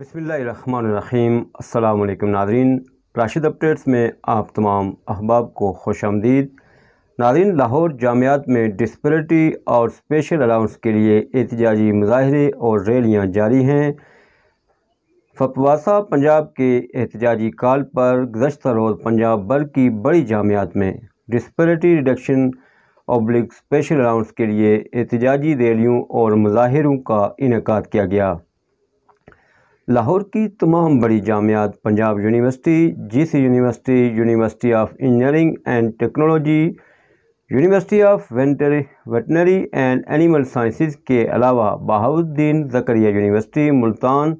بسم اللہ الرحمن الرحیم السلام علیکم ناظرین راشد اپڈیٹس میں آپ تمام احباب کو خوش آمدید ناظرین لاہور جامعات میں ڈسپلٹی اور اسپیشل الاؤنس کے لیے احتجاجی مظاہرے اور ریلیاں جاری ہیں فتواسا پنجاب کے احتجاجی کال پر گزشتہ روز پنجاب بھر کی بڑی جامعات میں ڈسپلٹی ریڈکشن ابلک اسپیشل الاؤنس کے لیے احتجاجی ریلیوں اور مظاہروں کا انعقاد کیا گیا لاہور کی تمام بڑی جامعات Punjab university G C university university of engineering and technology university of وینٹری ویٹنری اینڈ اینیمل سائنسز کے علاوہ Bahauddin Zakariya university Multan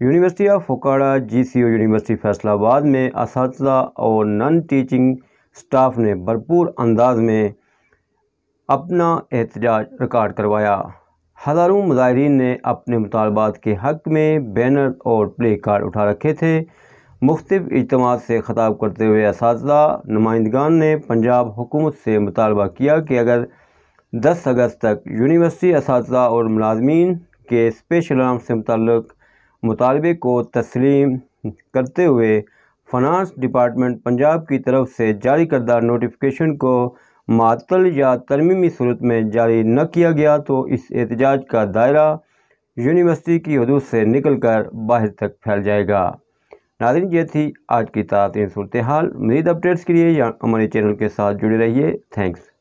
university of Okara G C او یونیورسٹی فیصل آباد میں اساتذہ اور نن ٹیچنگ سٹاف نے بھرپور انداز میں اپنا احتجاج ریکارڈ کروایا ہزاروں مظاہرین نے اپنے مطالبات کے حق میں بینر اور پلے کارڈ اٹھا رکھے تھے مختلف اجتماعات سے خطاب کرتے ہوئے اساتذہ نمائندگان نے پنجاب حکومت سے مطالبہ کیا کہ اگر دس اگست تک یونیورسٹی اساتذہ اور ملازمین کے اسپیشل سے متعلق مطالبے کو تسلیم کرتے ہوئے فنانس ڈپارٹمنٹ پنجاب کی طرف سے جاری کردہ نوٹیفیکیشن کو معطل یا ترمیمی صورت میں جاری نہ کیا گیا تو اس احتجاج کا دائرہ یونیورسٹی کی حدود سے نکل کر باہر تک پھیل جائے گا ناظرین یہ تھی آج کی تعطین صورتحال مزید اپڈیٹس کے لیے یا ہمارے چینل کے ساتھ جڑے رہیے تھینکس